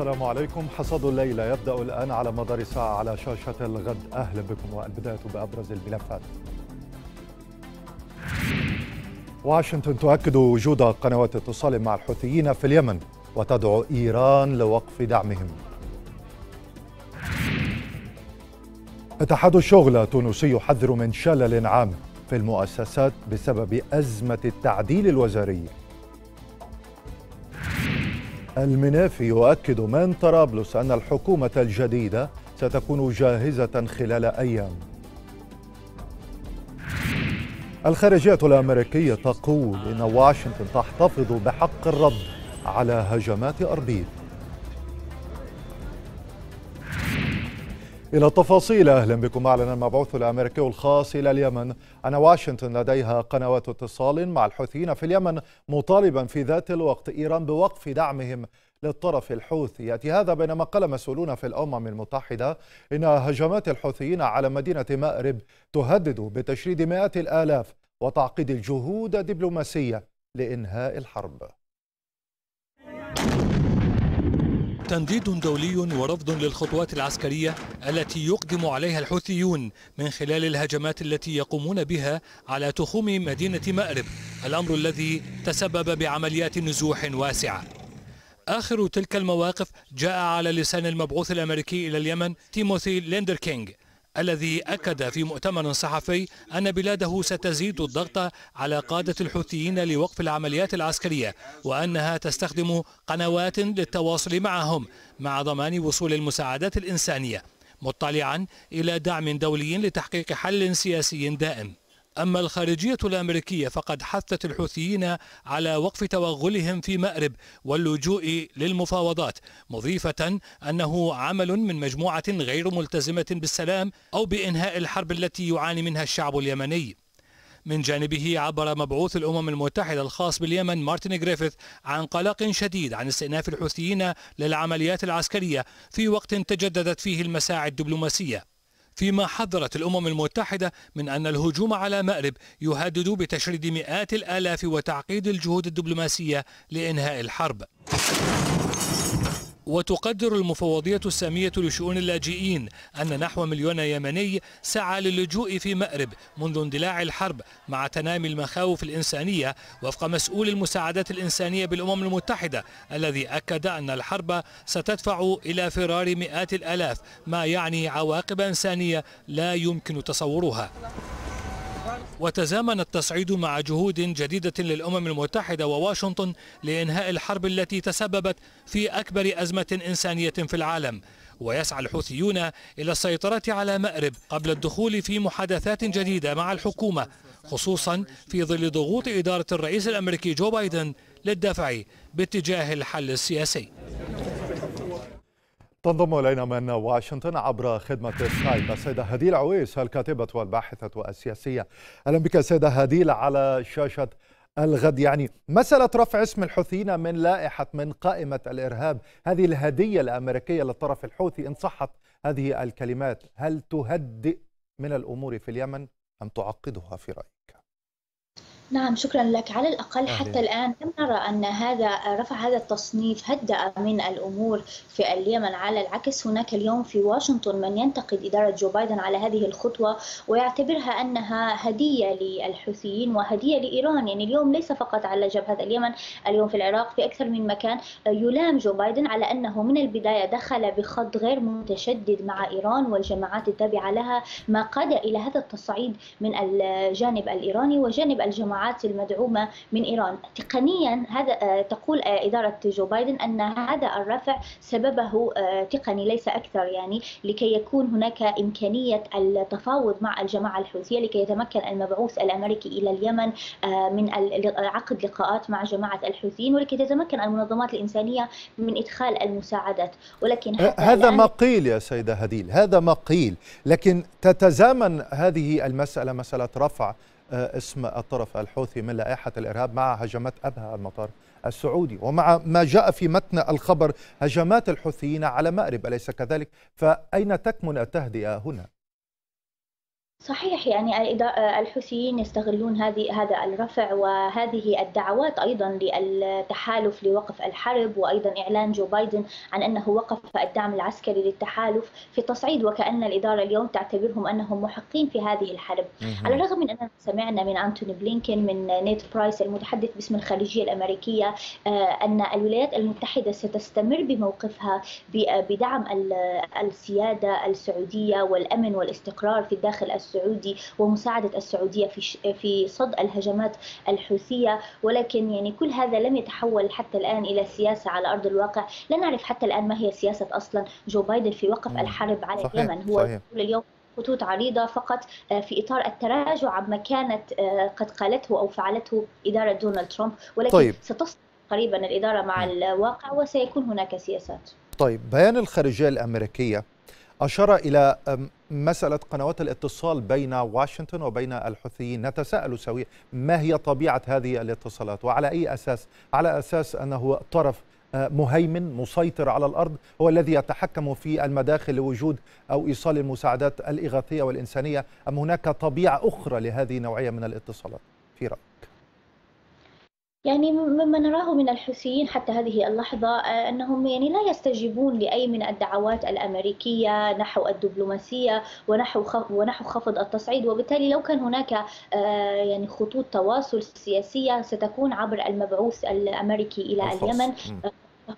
السلام عليكم حصاد الليلة يبدأ الآن على مدار ساعة على شاشة الغد أهلا بكم والبداية بأبرز الملفات واشنطن تؤكد وجود قنوات اتصال مع الحوثيين في اليمن وتدعو إيران لوقف دعمهم اتحاد الشغل التونسي يحذر من شلل عام في المؤسسات بسبب أزمة التعديل الوزاري المنافي يؤكد من طرابلس أن الحكومة الجديدة ستكون جاهزة خلال أيام الخارجية الأمريكية تقول إن واشنطن تحتفظ بحق الرد على هجمات أربيل إلى التفاصيل أهلا بكم أعلن المبعوث الأمريكي الخاص إلى اليمن أن واشنطن لديها قنوات اتصال مع الحوثيين في اليمن مطالبا في ذات الوقت إيران بوقف دعمهم للطرف الحوثي يأتي هذا بينما قال مسؤولون في الأمم المتحدة إن هجمات الحوثيين على مدينة مأرب تهدد بتشريد مئات الآلاف وتعقيد الجهود الدبلوماسية لإنهاء الحرب تنديد دولي ورفض للخطوات العسكرية التي يقدم عليها الحوثيون من خلال الهجمات التي يقومون بها على تخوم مدينة مأرب الأمر الذي تسبب بعمليات نزوح واسعة آخر تلك المواقف جاء على لسان المبعوث الأمريكي إلى اليمن تيموثي ليندر كينج الذي أكد في مؤتمر صحفي أن بلاده ستزيد الضغط على قادة الحوثيين لوقف العمليات العسكرية وأنها تستخدم قنوات للتواصل معهم مع ضمان وصول المساعدات الإنسانية مطلعا إلى دعم دولي لتحقيق حل سياسي دائم أما الخارجية الأمريكية فقد حثت الحوثيين على وقف توغلهم في مأرب واللجوء للمفاوضات مضيفة أنه عمل من مجموعة غير ملتزمة بالسلام أو بإنهاء الحرب التي يعاني منها الشعب اليمني من جانبه عبر مبعوث الأمم المتحدة الخاص باليمن مارتن جريفيث عن قلق شديد عن استئناف الحوثيين للعمليات العسكرية في وقت تجددت فيه المساعي الدبلوماسية فيما حذرت الأمم المتحدة من أن الهجوم على مأرب يهدد بتشريد مئات الآلاف وتعقيد الجهود الدبلوماسية لإنهاء الحرب وتقدر المفوضية السامية لشؤون اللاجئين أن نحو مليون يمني سعى للجوء في مأرب منذ اندلاع الحرب مع تنامي المخاوف الإنسانية وفق مسؤول المساعدات الإنسانية بالأمم المتحدة الذي أكد أن الحرب ستدفع إلى فرار مئات الآلاف ما يعني عواقب إنسانية لا يمكن تصورها وتزامن التصعيد مع جهود جديدة للأمم المتحدة وواشنطن لإنهاء الحرب التي تسببت في أكبر أزمة إنسانية في العالم ويسعى الحوثيون إلى السيطرة على مأرب قبل الدخول في محادثات جديدة مع الحكومة خصوصا في ظل ضغوط إدارة الرئيس الأمريكي جو بايدن للدفع باتجاه الحل السياسي تنضم الينا من واشنطن عبر خدمه سكايب السيده هديل عويس الكاتبه والباحثه السياسيه اهلا بك سيده هديل على شاشه الغد يعني مساله رفع اسم الحوثيين من لائحه من قائمه الارهاب هذه الهديه الامريكيه للطرف الحوثي ان صحت هذه الكلمات هل تهدئ من الامور في اليمن ام تعقدها في رايك؟ نعم شكرا لك على الأقل حتى الآن لم نرى أن هذا رفع هذا التصنيف هدأ من الأمور في اليمن على العكس هناك اليوم في واشنطن من ينتقد إدارة جو بايدن على هذه الخطوة ويعتبرها أنها هدية للحوثيين وهدية لإيران يعني اليوم ليس فقط على جبهة اليمن اليوم في العراق في أكثر من مكان يلام جو بايدن على أنه من البداية دخل بخط غير متشدد مع إيران والجماعات التابعة لها ما قاد إلى هذا التصعيد من الجانب الإيراني وجانب الجماعات الصناعات المدعومة من إيران تقنيا هذا آه، تقول آه، إدارة جو بايدن أن هذا الرفع سببه آه، تقني ليس أكثر يعني لكي يكون هناك إمكانية التفاوض مع الجماعة الحوثية لكي يتمكن المبعوث الأمريكي إلى اليمن من عقد لقاءات مع جماعة الحوثيين ولكي تتمكن المنظمات الإنسانية من إدخال المساعدات ولكن هذا ما قيل يا سيدة هديل هذا ما قيل لكن تتزامن هذه المسألة مسألة رفع اسم الطرف الحوثي من لائحة الإرهاب مع هجمات أبها المطار السعودي ومع ما جاء في متن الخبر هجمات الحوثيين على مأرب أليس كذلك فأين تكمن التهدئة هنا؟ صحيح يعني آه، الحوثيين يستغلون هذه هذا الرفع وهذه الدعوات ايضا للتحالف لوقف الحرب وايضا اعلان جو بايدن عن انه وقف الدعم العسكري للتحالف في تصعيد وكان الاداره اليوم تعتبرهم انهم محقين في هذه الحرب، على الرغم من اننا سمعنا من انتوني بلينكن من نيت برايس المتحدث باسم الخارجيه الامريكيه آه، ان الولايات المتحده ستستمر بموقفها بدعم السياده السعوديه والامن والاستقرار في الداخل السعودي السعودي ومساعدة السعودية في في صد الهجمات الحوثية ولكن يعني كل هذا لم يتحول حتى الآن إلى سياسة على أرض الواقع لا نعرف حتى الآن ما هي سياسة أصلا جو بايدن في وقف الحرب على صحيح. اليمن هو صحيح. اليوم خطوط عريضة فقط آه، في إطار التراجع عما كانت آه، قد قالته أو فعلته إدارة دونالد ترامب ولكن طيب. ستصل قريبا الإدارة مع الواقع وسيكون هناك سياسات طيب بيان الخارجية الأمريكية أشار إلى مسألة قنوات الاتصال بين واشنطن وبين الحوثيين نتساءل سويا ما هي طبيعة هذه الاتصالات وعلى أي أساس على أساس أنه طرف مهيمن مسيطر على الارض هو الذي يتحكم في المداخل لوجود او ايصال المساعدات الاغاثيه والانسانيه ام هناك طبيعه اخرى لهذه النوعيه من الاتصالات في رايك يعني مما نراه من الحوثيين حتى هذه اللحظة آه، أنهم يعني لا يستجيبون لأي من الدعوات الأمريكية نحو الدبلوماسية ونحو ونحو خفض التصعيد وبالتالي لو كان هناك آه، يعني خطوط تواصل سياسية ستكون عبر المبعوث الأمريكي إلى اليمن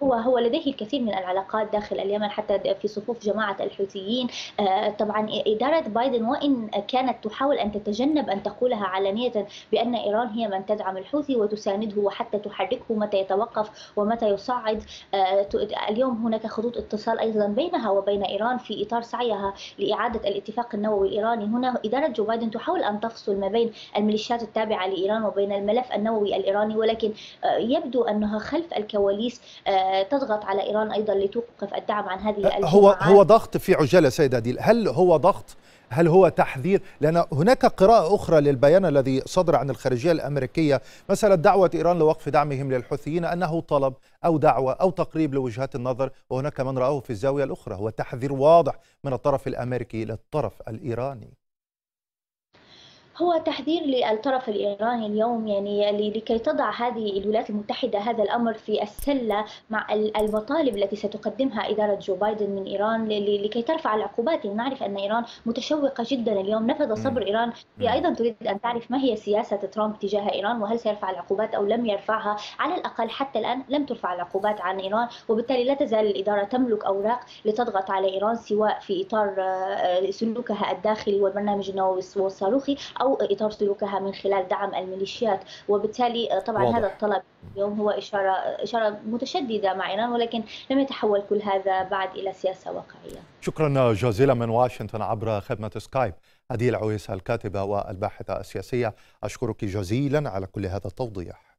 هو هو لديه الكثير من العلاقات داخل اليمن حتى في صفوف جماعه الحوثيين آه، طبعا اداره بايدن وان كانت تحاول ان تتجنب ان تقولها علانيه بان ايران هي من تدعم الحوثي وتسانده وحتى تحركه متى يتوقف ومتى يصعد آه، اليوم هناك خطوط اتصال ايضا بينها وبين ايران في اطار سعيها لاعاده الاتفاق النووي الايراني هنا اداره جو بايدن تحاول ان تفصل ما بين الميليشيات التابعه لايران وبين الملف النووي الايراني ولكن آه، يبدو انها خلف الكواليس تضغط على ايران ايضا لتوقف الدعم عن هذه هو هو ضغط في عجاله سيده ديل هل هو ضغط هل هو تحذير لان هناك قراءه اخرى للبيان الذي صدر عن الخارجيه الامريكيه مساله دعوه ايران لوقف دعمهم للحوثيين انه طلب او دعوه او تقريب لوجهات النظر وهناك من راه في الزاويه الاخرى هو تحذير واضح من الطرف الامريكي للطرف الايراني هو تحذير للطرف الإيراني اليوم يعني لكي تضع هذه الولايات المتحدة هذا الأمر في السلة مع المطالب التي ستقدمها إدارة جو بايدن من إيران لكي ترفع العقوبات نعرف أن إيران متشوقة جدا اليوم نفذ صبر إيران هي أيضا تريد أن تعرف ما هي سياسة ترامب تجاه إيران وهل سيرفع العقوبات أو لم يرفعها على الأقل حتى الآن لم ترفع العقوبات عن إيران وبالتالي لا تزال الإدارة تملك أوراق لتضغط على إيران سواء في إطار آه، سلوكها الداخلي والبرنامج النووي والصاروخي أو إطار سلوكها من خلال دعم الميليشيات وبالتالي آه، طبعا واضح. هذا الطلب اليوم هو إشارة إشارة متشددة مع إيران ولكن لم يتحول كل هذا بعد إلى سياسة واقعية شكرا جزيلا من واشنطن عبر خدمة سكايب هديل عويس الكاتبة والباحثة السياسية أشكرك جزيلا على كل هذا التوضيح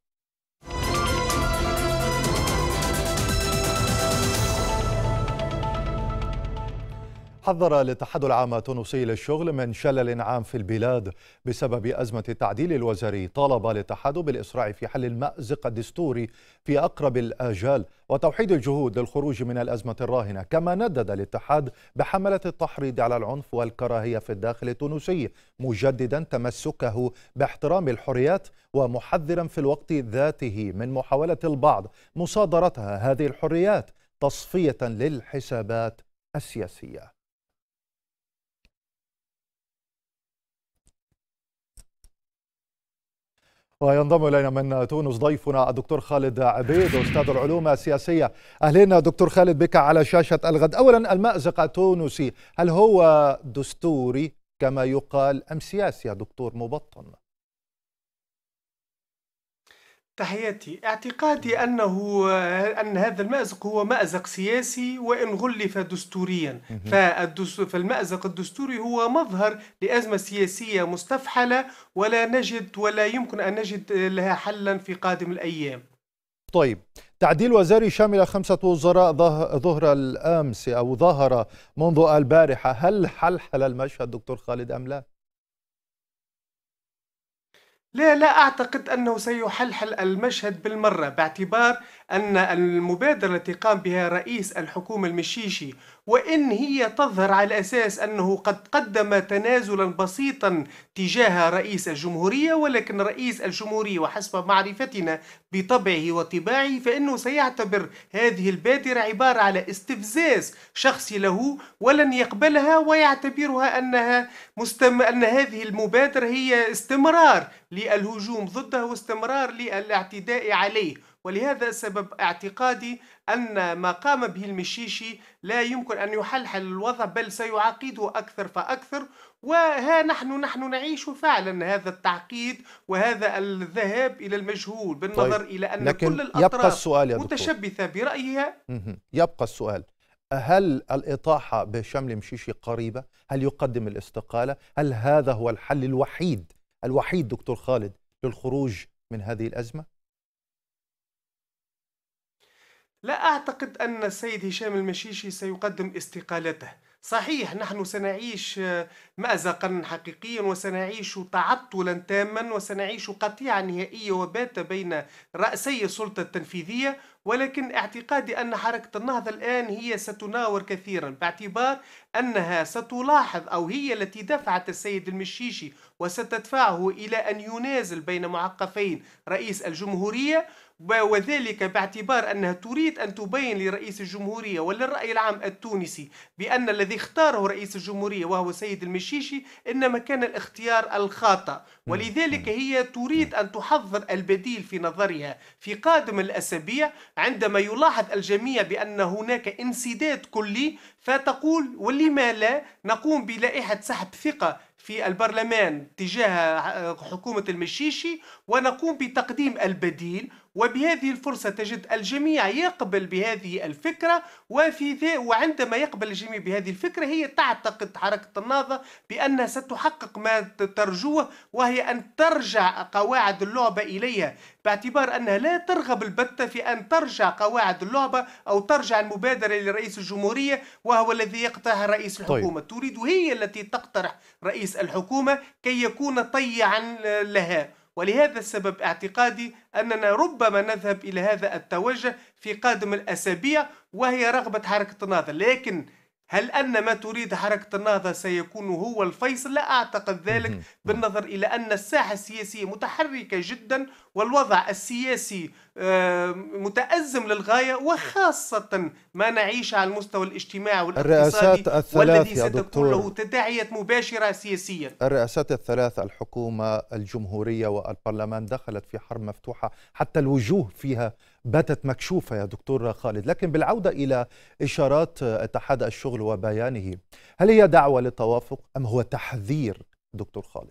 حذر الاتحاد العام التونسي للشغل من شلل عام في البلاد بسبب أزمة التعديل الوزاري طالب الاتحاد بالإسراع في حل المأزق الدستوري في أقرب الآجال وتوحيد الجهود للخروج من الأزمة الراهنة كما ندد الاتحاد بحملة التحريض على العنف والكراهية في الداخل التونسي مجددا تمسكه باحترام الحريات ومحذرا في الوقت ذاته من محاولة البعض مصادرتها هذه الحريات تصفية للحسابات السياسيه وينضم الينا من تونس ضيفنا الدكتور خالد عبيد استاذ العلوم السياسيه اهلنا دكتور خالد بك على شاشه الغد اولا المازق التونسي هل هو دستوري كما يقال ام سياسي يا دكتور مبطن تحياتي اعتقادي أنه أن هذا المأزق هو مأزق سياسي وإن غلف دستوريا فالمأزق الدستوري هو مظهر لأزمة سياسية مستفحلة ولا نجد ولا يمكن أن نجد لها حلا في قادم الأيام طيب تعديل وزاري شامل خمسة وزراء ظهر الأمس أو ظهر منذ البارحة هل حلحل المشهد دكتور خالد أم لا؟ لا لا أعتقد أنه سيحلحل المشهد بالمرة باعتبار أن المبادرة التي قام بها رئيس الحكومة المشيشي وإن هي تظهر على أساس أنه قد قدم تنازلا بسيطا تجاه رئيس الجمهورية ولكن رئيس الجمهورية وحسب معرفتنا بطبعه وطباعه فإنه سيعتبر هذه البادرة عبارة على استفزاز شخصي له ولن يقبلها ويعتبرها أنها مستم... أن هذه المبادرة هي استمرار للهجوم ضده واستمرار للاعتداء عليه ولهذا سبب اعتقادي أن ما قام به المشيشي لا يمكن أن يحلحل الوضع بل سيعقده أكثر فأكثر وها نحن نحن نعيش فعلا هذا التعقيد وهذا الذهاب إلى المجهول بالنظر طيب. إلى أن كل الأطراف يبقى السؤال يا متشبثة برأيها يبقى السؤال هل الإطاحة بشمل مشيشي قريبة؟ هل يقدم الاستقالة؟ هل هذا هو الحل الوحيد الوحيد دكتور خالد للخروج من هذه الأزمة؟ لا أعتقد أن السيد هشام المشيشي سيقدم استقالته صحيح نحن سنعيش آه، مأزقا حقيقيا وسنعيش تعطلا تاما وسنعيش قطيعة نهائية وباتة بين رأسي السلطة التنفيذية ولكن اعتقادي أن حركة النهضة الآن هي ستناور كثيرا باعتبار أنها ستلاحظ أو هي التي دفعت السيد المشيشي وستدفعه إلى أن ينازل بين معقفين رئيس الجمهورية وذلك باعتبار أنها تريد أن تبين لرئيس الجمهورية وللرأي العام التونسي بأن الذي اختاره رئيس الجمهورية وهو سيد المشيشي إنما كان الاختيار الخاطئ ولذلك هي تريد أن تحضر البديل في نظرها في قادم الأسابيع عندما يلاحظ الجميع بأن هناك انسداد كلي فتقول ولما لا نقوم بلائحة سحب ثقة في البرلمان تجاه حكومة المشيشي ونقوم بتقديم البديل وبهذه الفرصة تجد الجميع يقبل بهذه الفكرة وفي ذي وعندما يقبل الجميع بهذه الفكرة هي تعتقد حركة النهضة بأنها ستحقق ما ترجوه وهي أن ترجع قواعد اللعبة إليها باعتبار أنها لا ترغب البتة في أن ترجع قواعد اللعبة أو ترجع المبادرة لرئيس الجمهورية وهو الذي يقترح رئيس طيب. الحكومة طيب. تريد هي التي تقترح رئيس الحكومة كي يكون طيعا لها ولهذا السبب اعتقادي أننا ربما نذهب إلى هذا التوجه في قادم الأسابيع وهي رغبة حركة النهضة لكن هل أن ما تريد حركة النهضة سيكون هو الفيصل؟ لا أعتقد ذلك بالنظر إلى أن الساحة السياسية متحركة جدا والوضع السياسي متأزم للغاية وخاصة ما نعيش على المستوى الاجتماعي والاقتصادي والذي ستكون له تداعيات مباشرة سياسيا الرئاسات الثلاث الحكومة الجمهورية والبرلمان دخلت في حرب مفتوحة حتى الوجوه فيها باتت مكشوفة يا دكتور خالد لكن بالعودة إلى إشارات اتحاد الشغل وبيانه هل هي دعوة للتوافق أم هو تحذير دكتور خالد؟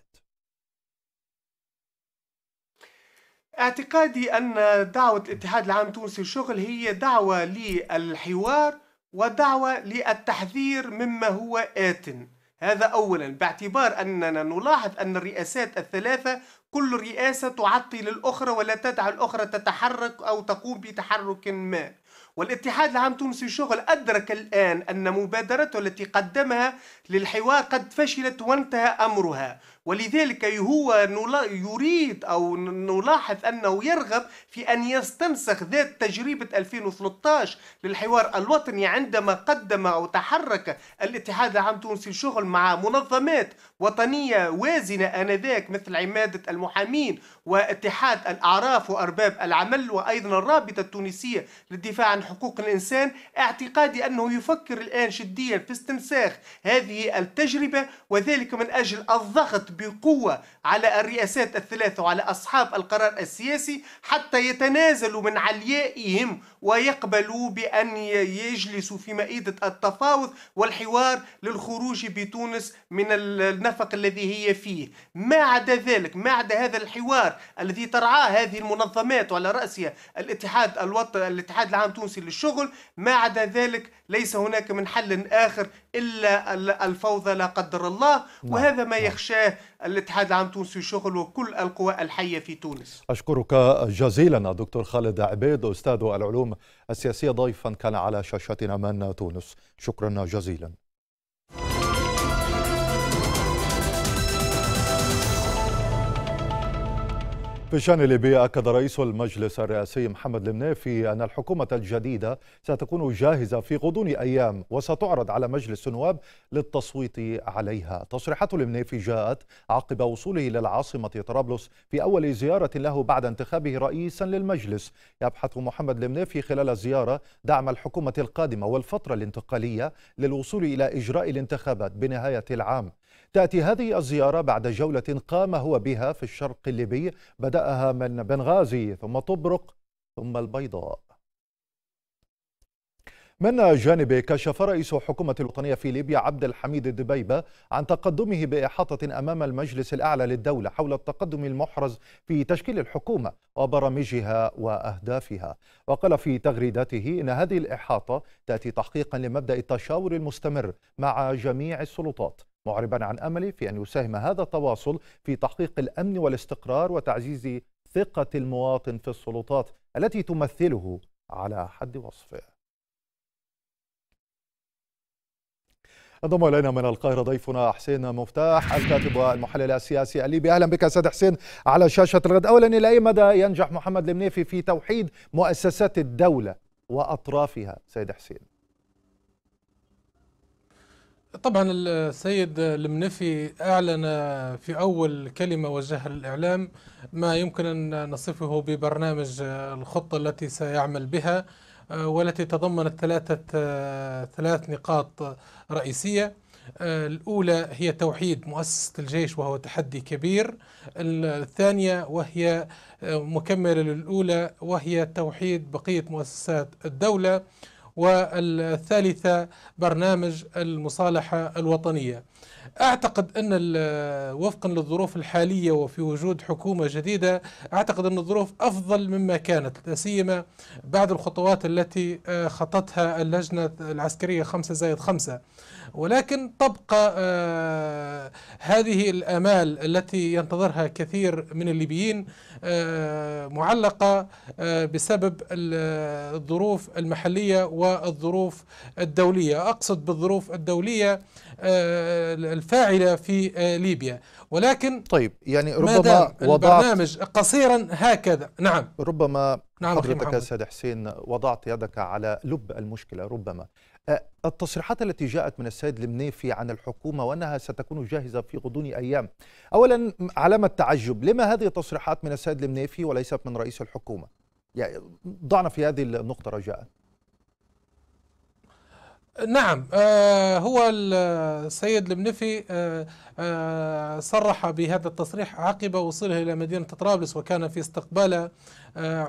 اعتقادي أن دعوة الاتحاد العام التونسي للشغل هي دعوة للحوار ودعوة للتحذير مما هو آتٍ هذا أولا باعتبار أننا نلاحظ أن الرئاسات الثلاثة كل رئاسة تعطل الأخرى ولا تدع الأخرى تتحرك أو تقوم بتحرك ما والاتحاد العام التونسي للشغل أدرك الآن أن مبادرته التي قدمها للحوار قد فشلت وانتهى أمرها ولذلك هو يريد أو نلاحظ أنه يرغب في أن يستنسخ ذات تجربة 2013 للحوار الوطني عندما قدم أو تحرك الاتحاد العام التونسي للشغل مع منظمات وطنية وازنة آنذاك مثل عمادة المحامين واتحاد الأعراف وأرباب العمل وأيضا الرابطة التونسية للدفاع عن عن حقوق الإنسان اعتقادي أنه يفكر الآن جديا في استنساخ هذه التجربة وذلك من أجل الضغط بقوة على الرئاسات الثلاثة وعلى أصحاب القرار السياسي حتى يتنازلوا من عليائهم ويقبلوا بأن يجلسوا في مائدة التفاوض والحوار للخروج بتونس من النفق الذي هي فيه ما عدا ذلك ما عدا هذا الحوار الذي ترعاه هذه المنظمات وعلى رأسها الاتحاد الوطني الاتحاد العام التونسي الجنسي للشغل ما عدا ذلك ليس هناك من حل آخر إلا الفوضى لا قدر الله نعم، وهذا ما نعم. يخشاه الاتحاد العام التونسي للشغل وكل القوى الحية في تونس أشكرك جزيلا دكتور خالد عبيد أستاذ العلوم السياسية ضيفا كان على شاشتنا من تونس شكرا جزيلا في الشان الليبي أكد رئيس المجلس الرئاسي محمد المنافي أن الحكومة الجديدة ستكون جاهزة في غضون أيام وستعرض على مجلس النواب للتصويت عليها تصريحات المنافي جاءت عقب وصوله إلى العاصمة طرابلس في أول زيارة له بعد انتخابه رئيسا للمجلس يبحث محمد المنافي خلال الزيارة دعم الحكومة القادمة والفترة الانتقالية للوصول إلى إجراء الانتخابات بنهاية العام تأتي هذه الزيارة بعد جولة قام هو بها في الشرق الليبي بدأها من بنغازي ثم طبرق ثم البيضاء من جانبه كشف رئيس حكومة الوطنية في ليبيا عبد الحميد الدبيبة عن تقدمه بإحاطة أمام المجلس الأعلى للدولة حول التقدم المحرز في تشكيل الحكومة وبرامجها وأهدافها وقال في تغريدته إن هذه الإحاطة تأتي تحقيقا لمبدأ التشاور المستمر مع جميع السلطات معربا عن أمله في أن يساهم هذا التواصل في تحقيق الأمن والاستقرار وتعزيز ثقة المواطن في السلطات التي تمثله على حد وصفه انضم الينا من القاهره ضيفنا حسين مفتاح الكاتب والمحلل السياسي الليبي اهلا بك استاذ حسين على شاشه الغد اولا الى اي مدى ينجح محمد المنيفي في توحيد مؤسسات الدوله واطرافها سيد حسين طبعا السيد المنفي أعلن في أول كلمة وجهها للإعلام ما يمكن أن نصفه ببرنامج الخطة التي سيعمل بها آه، والتي تضمنت ثلاثة آه، ثلاث نقاط رئيسية آه، الأولى هي توحيد مؤسسة الجيش وهو تحدي كبير الثانية وهي مكملة للأولى وهي توحيد بقية مؤسسات الدولة والثالثة برنامج المصالحة الوطنية أعتقد أن وفقا للظروف الحالية وفي وجود حكومة جديدة أعتقد أن الظروف أفضل مما كانت لا سيما بعد الخطوات التي آه، خطتها اللجنة العسكرية 5 زائد 5 ولكن تبقى آه، هذه الأمال التي ينتظرها كثير من الليبيين آه، معلقة بسبب الظروف المحلية والظروف الدولية أقصد بالظروف الدولية آه، الفاعلة في آه، ليبيا ولكن طيب يعني ربما وضعت البرنامج قصيرا هكذا نعم ربما نعم حضرتك سيد حسين وضعت يدك على لب المشكلة ربما آه، التصريحات التي جاءت من السيد المنيفي عن الحكومة وأنها ستكون جاهزة في غضون أيام أولا علامة تعجب لما هذه التصريحات من السيد المنيفي وليست من رئيس الحكومة يعني ضعنا في هذه النقطة رجاءً نعم آه، هو السيد المنفي آه، آه، صرح بهذا التصريح عقب وصوله إلى مدينة طرابلس وكان في استقبال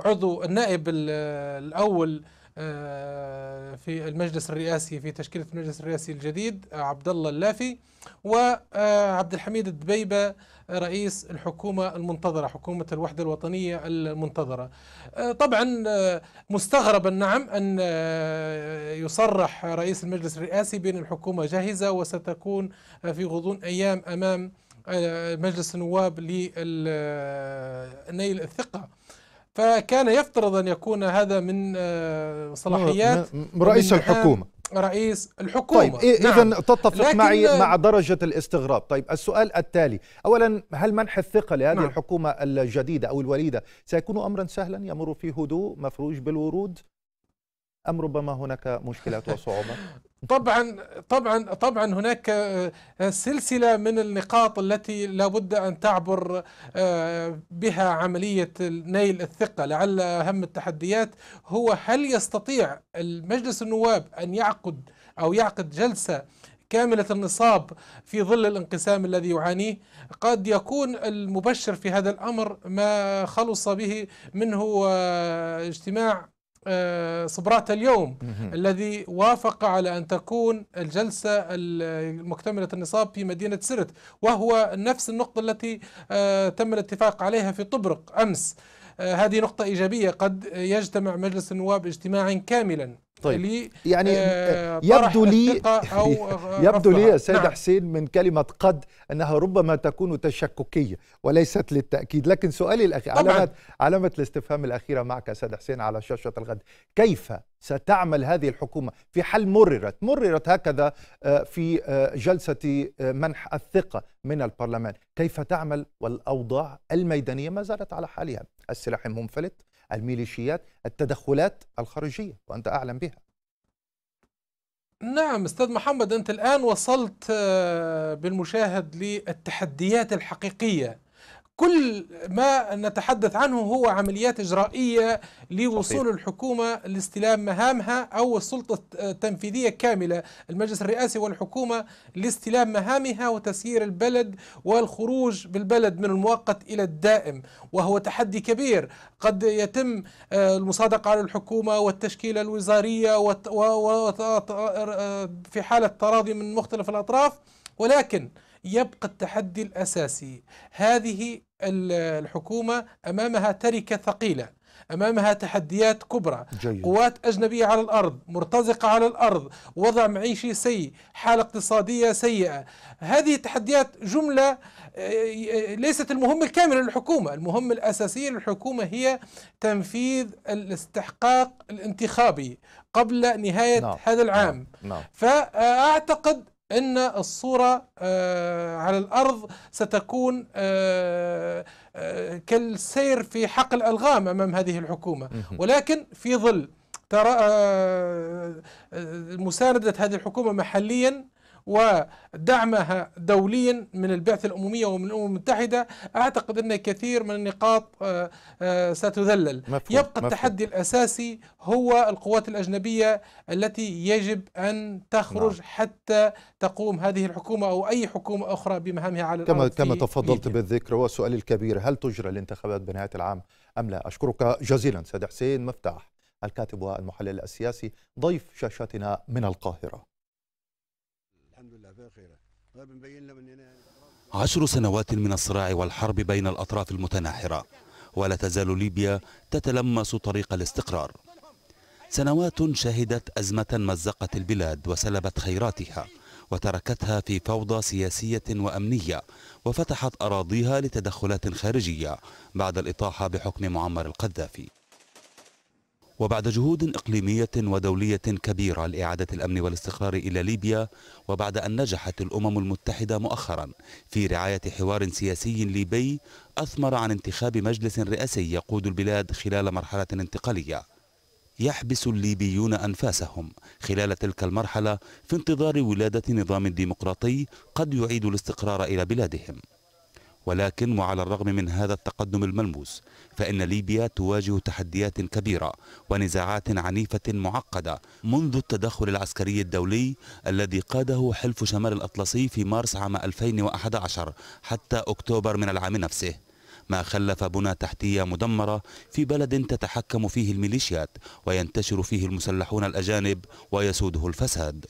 عضو النائب الأول آه، في المجلس الرئاسي في تشكيلة المجلس الرئاسي الجديد آه، عبد الله اللافي وعبد آه، الحميد الدبيبة رئيس الحكومة المنتظرة حكومة الوحدة الوطنية المنتظرة طبعا مستغرب نعم أن يصرح رئيس المجلس الرئاسي بأن الحكومة جاهزة وستكون في غضون أيام أمام مجلس النواب لنيل الثقة فكان يفترض أن يكون هذا من آه، صلاحيات رئيس الحكومة رئيس الحكومة طيب إيه، إذا نعم. تتفق معي آه، مع درجة الاستغراب طيب السؤال التالي أولا هل منح الثقة لهذه نعم. الحكومة الجديدة أو الوليدة سيكون أمرا سهلا يمر في هدوء مفروج بالورود أم ربما هناك مشكلات وصعوبات طبعا طبعا طبعا هناك آه، آه، سلسله من النقاط التي لابد ان تعبر آه، بها عمليه نيل الثقه لعل اهم التحديات هو هل يستطيع المجلس النواب ان يعقد او يعقد جلسه كاملة النصاب في ظل الانقسام الذي يعانيه قد يكون المبشر في هذا الأمر ما خلص به منه اجتماع آه، صبرات اليوم الذي وافق على أن تكون الجلسة المكتملة النصاب في مدينة سرت وهو نفس النقطة التي آه، تم الاتفاق عليها في طبرق أمس آه، هذه نقطة إيجابية قد يجتمع مجلس النواب اجتماعا كاملا طيب يعني آه يبدو لي يبدو لي يا سيد نعم. حسين من كلمه قد انها ربما تكون تشككيه وليست للتاكيد لكن سؤالي الاخير علامه علامه الاستفهام الاخيره معك يا سيد حسين على شاشه الغد كيف ستعمل هذه الحكومه في حل مررت مررت هكذا آه، في آه، جلسه آه، منح الثقه من البرلمان كيف تعمل والاوضاع الميدانيه ما زالت على حالها السلاح منفلت الميليشيات التدخلات الخارجية وأنت أعلم بها نعم استاذ محمد انت الان وصلت آه، بالمشاهد للتحديات الحقيقيه كل ما نتحدث عنه هو عمليات إجرائية لوصول صحيح. الحكومة لاستلام مهامها أو السلطة التنفيذية كاملة المجلس الرئاسي والحكومة لاستلام مهامها وتسيير البلد والخروج بالبلد من المؤقت إلى الدائم وهو تحدي كبير قد يتم آه، المصادقة على الحكومة والتشكيلة الوزارية و في حالة تراضي من مختلف الأطراف ولكن يبقى التحدي الأساسي هذه الحكومة أمامها تركة ثقيلة أمامها تحديات كبرى جيد. قوات أجنبية على الأرض مرتزقة على الأرض وضع معيشي سيء حالة اقتصادية سيئة هذه التحديات جملة آه، آه، ليست المهم الكامل للحكومة المهم الأساسية للحكومة هي تنفيذ الاستحقاق الانتخابي قبل نهاية لا. نعم. هذا العام نعم. نعم. فأعتقد أن الصورة آه، على الأرض ستكون آه، آه، كالسير في حقل ألغام أمام هذه الحكومة ولكن في ظل ترى مساندة هذه الحكومة محليا ودعمها دوليا من البعثة الأممية ومن الأمم المتحدة أعتقد أن كثير من النقاط آه، آه، ستذلل مفهوم يبقى مفهوم التحدي الأساسي هو القوات الأجنبية التي يجب أن تخرج نعم. حتى تقوم هذه الحكومة أو أي حكومة أخرى بمهامها على كما كما تفضلت بالذكر والسؤال الكبير هل تجرى الانتخابات بنهاية العام أم لا أشكرك جزيلا سيد حسين مفتاح الكاتب والمحلل السياسي ضيف شاشتنا من القاهرة عشر سنوات من الصراع والحرب بين الأطراف المتناحرة ولا تزال ليبيا تتلمس طريق الاستقرار سنوات شهدت أزمة مزقت البلاد وسلبت خيراتها وتركتها في فوضى سياسية وأمنية وفتحت أراضيها لتدخلات خارجية بعد الإطاحة بحكم معمر القذافي وبعد جهود إقليمية ودولية كبيرة لإعادة الأمن والاستقرار إلى ليبيا وبعد أن نجحت الأمم المتحدة مؤخرا في رعاية حوار سياسي ليبي أثمر عن انتخاب مجلس رئاسي يقود البلاد خلال مرحلة انتقالية يحبس الليبيون أنفاسهم خلال تلك المرحلة في انتظار ولادة نظام ديمقراطي قد يعيد الاستقرار إلى بلادهم ولكن وعلى الرغم من هذا التقدم الملموس فإن ليبيا تواجه تحديات كبيرة ونزاعات عنيفة معقدة منذ التدخل العسكري الدولي الذي قاده حلف شمال الأطلسي في مارس عام 2011 حتى أكتوبر من العام نفسه ما خلف بنى تحتية مدمرة في بلد تتحكم فيه الميليشيات وينتشر فيه المسلحون الأجانب ويسوده الفساد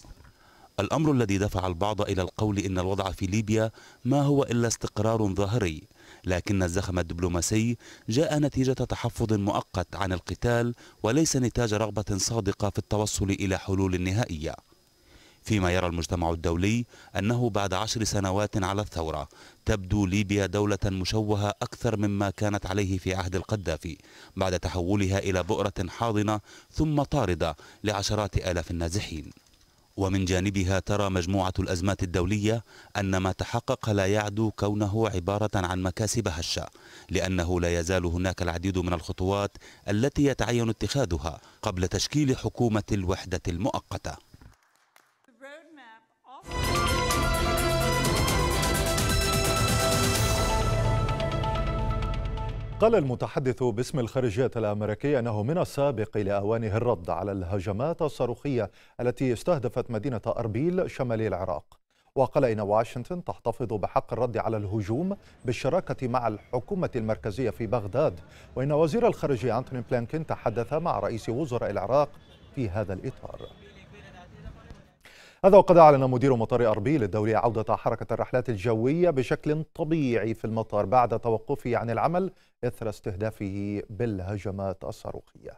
الأمر الذي دفع البعض إلى القول إن الوضع في ليبيا ما هو إلا استقرار ظاهري لكن الزخم الدبلوماسي جاء نتيجة تحفظ مؤقت عن القتال وليس نتاج رغبة صادقة في التوصل إلى حلول نهائية فيما يرى المجتمع الدولي أنه بعد عشر سنوات على الثورة تبدو ليبيا دولة مشوهة أكثر مما كانت عليه في عهد القذافي بعد تحولها إلى بؤرة حاضنة ثم طاردة لعشرات آلاف النازحين ومن جانبها ترى مجموعة الأزمات الدولية أن ما تحقق لا يعدو كونه عبارة عن مكاسب هشة لأنه لا يزال هناك العديد من الخطوات التي يتعين اتخاذها قبل تشكيل حكومة الوحدة المؤقتة قال المتحدث باسم الخارجية الأمريكي أنه من السابق إلى أوانه الرد على الهجمات الصاروخية التي استهدفت مدينة أربيل شمال العراق وقال إن واشنطن تحتفظ بحق الرد على الهجوم بالشراكة مع الحكومة المركزية في بغداد وإن وزير الخارجية أنتوني بلانكن تحدث مع رئيس وزراء العراق في هذا الإطار هذا وقد أعلن مدير مطار أربيل الدولي عودة حركة الرحلات الجوية بشكل طبيعي في المطار بعد توقفه عن العمل إثر استهدافه بالهجمات الصاروخية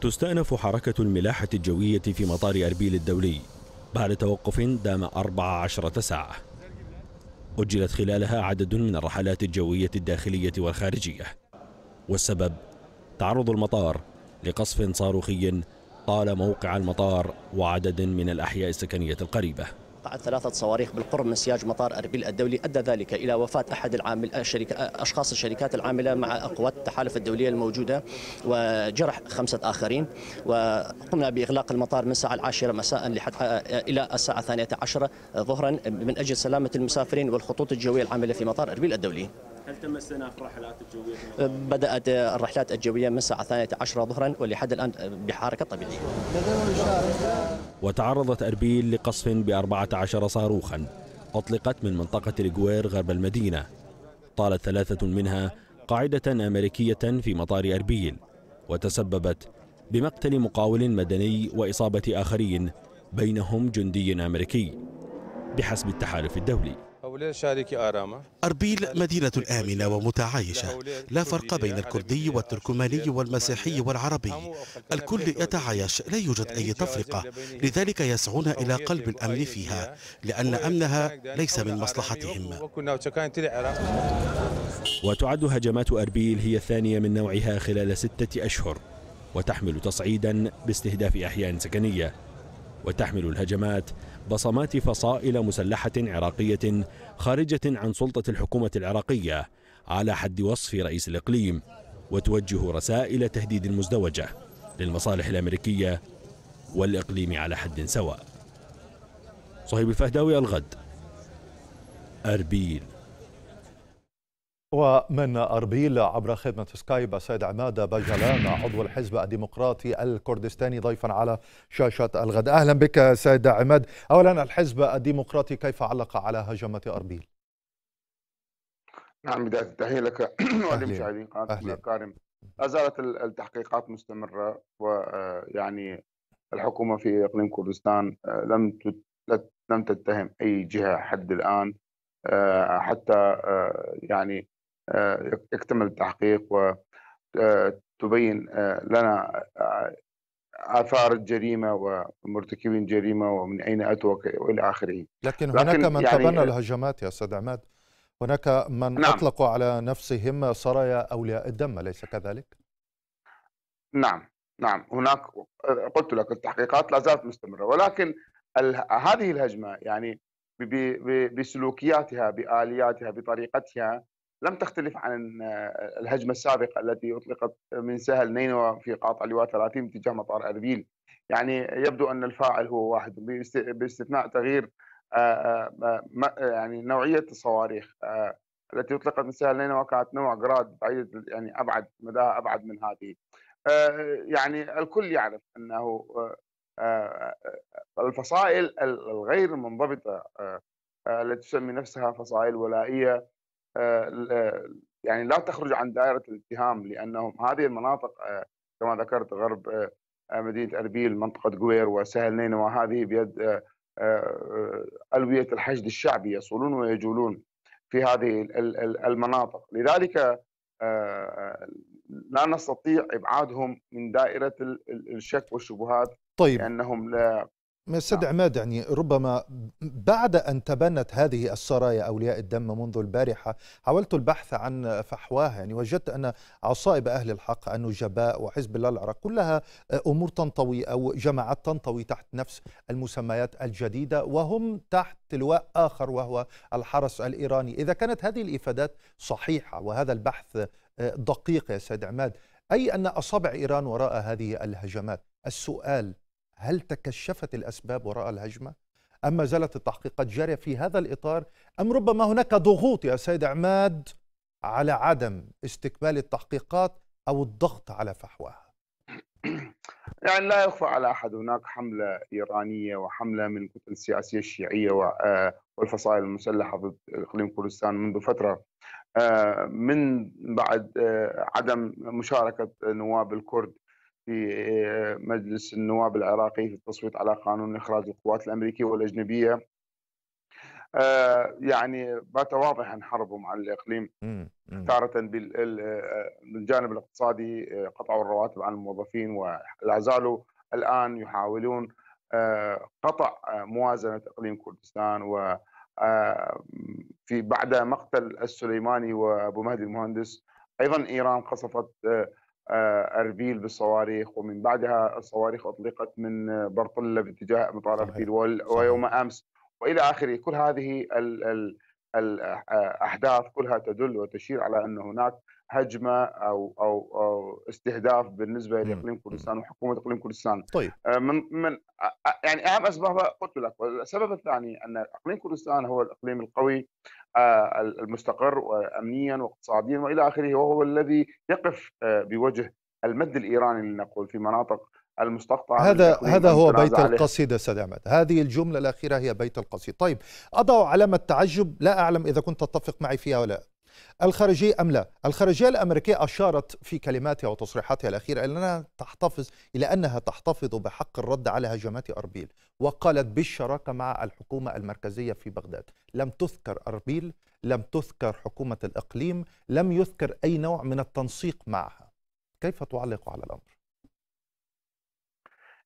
تستأنف حركة الملاحة الجوية في مطار أربيل الدولي بعد توقف دام 14 ساعة أجلت خلالها عدد من الرحلات الجوية الداخلية والخارجية والسبب تعرض المطار لقصف صاروخي طال موقع المطار وعدد من الأحياء السكنية القريبة وقعت ثلاثة صواريخ بالقرب من سياج مطار أربيل الدولي أدى ذلك إلى وفاة أحد العامل الشركة أشخاص الشركات العاملة مع قوات التحالف الدولية الموجودة وجرح خمسة آخرين وقمنا بإغلاق المطار من الساعة العاشرة مساء لحد إلى الساعة الثانية عشرة ظهرا من أجل سلامة المسافرين والخطوط الجوية العاملة في مطار أربيل الدولي هل تم استئناف رحلات الجوية؟ بدأت الرحلات الجوية من الساعة الثانية عشرة ظهرا ولحد الآن بحركة طبيعية. وتعرضت أربيل لقصف بأربعة عشر صاروخا أطلقت من منطقة الجوير غرب المدينة طالت ثلاثة منها قاعدة أمريكية في مطار أربيل وتسببت بمقتل مقاول مدني وإصابة آخرين بينهم جندي أمريكي بحسب التحالف الدولي أربيل مدينة آمنة ومتعايشة لا فرق بين الكردي والتركماني والمسيحي والعربي الكل يتعايش لا يوجد أي تفرقة لذلك يسعون إلى قلب الأمن فيها لأن أمنها ليس من مصلحتهم وتعد هجمات أربيل هي الثانية من نوعها خلال ستة أشهر وتحمل تصعيدا باستهداف أحيان سكنية وتحمل الهجمات بصمات فصائل مسلحة عراقية خارجة عن سلطة الحكومة العراقية على حد وصف رئيس الإقليم وتوجه رسائل تهديد مزدوجة للمصالح الأمريكية والإقليم على حد سواء صهيب الفهداوي الغد أربيل ومن أربيل عبر خدمة سكايب السيد عماد بجلان عضو الحزب الديمقراطي الكردستاني ضيفا على شاشة الغد أهلا بك سيد عماد أولا الحزب الديمقراطي كيف علق على هجمة أربيل نعم بداية التحية لك ولمشاهدين قناة الكارم أزالت التحقيقات مستمرة ويعني آه، الحكومة في إقليم كردستان آه، لم لم تتهم أي جهة حد الآن آه، حتى يعني آه، يكتمل التحقيق وتبين آه، آه، لنا اثار الجريمه ومرتكبين الجريمه ومن اين اتوا والى اخره لكن هناك من يعني تبنى الهجمات يا استاذ عماد هناك من نعم. اطلقوا على نفسهم سرايا اولياء الدم اليس كذلك نعم نعم هناك قلت لك التحقيقات لا زالت مستمره ولكن هذه الهجمه يعني بسلوكياتها بالياتها بطريقتها لم تختلف عن الهجمة السابقة التي أطلقت من سهل نينوى في قاطع لواء 30 باتجاه مطار أربيل يعني يبدو أن الفاعل هو واحد باستثناء تغيير آه، آه، آه، يعني نوعية الصواريخ التي أطلقت من سهل نينوى كانت نوع جراد بعيدة يعني أبعد مداها أبعد من هذه يعني الكل يعرف أنه الفصائل الغير منضبطة التي تسمي نفسها فصائل ولائية آه، آه، يعني لا تخرج عن دائره الاتهام لانهم هذه المناطق آه، كما ذكرت غرب مدينه اربيل منطقه قوير وسهل نينوى هذه بيد الويه الحشد الشعبي يصلون ويجولون في هذه المناطق لذلك لا نستطيع ابعادهم من دائره الشك والشبهات طيب لانهم لا سيد عماد يعني ربما بعد أن تبنت هذه السرايا أولياء الدم منذ البارحة حاولت البحث عن فحواها يعني وجدت أن عصائب أهل الحق النجباء وحزب الله العراق كلها أمور تنطوي أو جماعات تنطوي تحت نفس المسميات الجديدة وهم تحت لواء آخر وهو الحرس الإيراني إذا كانت هذه الإفادات صحيحة وهذا البحث آه، دقيق يا سيد عماد أي أن أصابع إيران وراء هذه الهجمات السؤال هل تكشفت الأسباب وراء الهجمة؟ أم ما زالت التحقيقات جارية في هذا الإطار؟ أم ربما هناك ضغوط يا سيد عماد على عدم استكمال التحقيقات أو الضغط على فحواها؟ يعني لا يخفى على أحد هناك حملة إيرانية وحملة من الكتل السياسية الشيعية آه، والفصائل المسلحة ضد إقليم كردستان منذ فترة آه، من بعد آه، عدم مشاركة نواب الكرد في آه، مجلس النواب العراقي في التصويت على قانون إخراج القوات الأمريكية والأجنبية آه، يعني بات واضحا حربهم على الإقليم تارة بالجانب آه، الاقتصادي قطعوا الرواتب عن الموظفين ولا زالوا الآن يحاولون قطع موازنة إقليم كردستان و في بعد مقتل السليماني وابو مهدي المهندس ايضا ايران قصفت آه، اربيل بالصواريخ ومن بعدها الصواريخ اطلقت من برطله باتجاه مطار اربيل ويوم امس والى اخره كل هذه الاحداث كلها تدل وتشير على ان هناك هجمه او او او استهداف بالنسبه لاقليم كردستان وحكومه اقليم كردستان. طيب آه، من من آه، آه، يعني اهم اسبابها قلت لك، السبب الثاني ان اقليم كردستان هو الاقليم القوي المستقر امنيا واقتصاديا والى اخره وهو الذي يقف بوجه المد الايراني لنقول في مناطق المستقطع هذا هذا هو بيت القصيده استاذ احمد هذه الجمله الاخيره هي بيت القصيده طيب اضع علامه تعجب لا اعلم اذا كنت تتفق معي فيها ولا الخارجية أم لا الخارجية الأمريكية أشارت في كلماتها وتصريحاتها الأخيرة إلى أنها تحتفظ إلى أنها تحتفظ بحق الرد على هجمات أربيل وقالت بالشراكة مع الحكومة المركزية في بغداد لم تذكر أربيل لم تذكر حكومة الإقليم لم يذكر أي نوع من التنسيق معها كيف تعلق على الأمر؟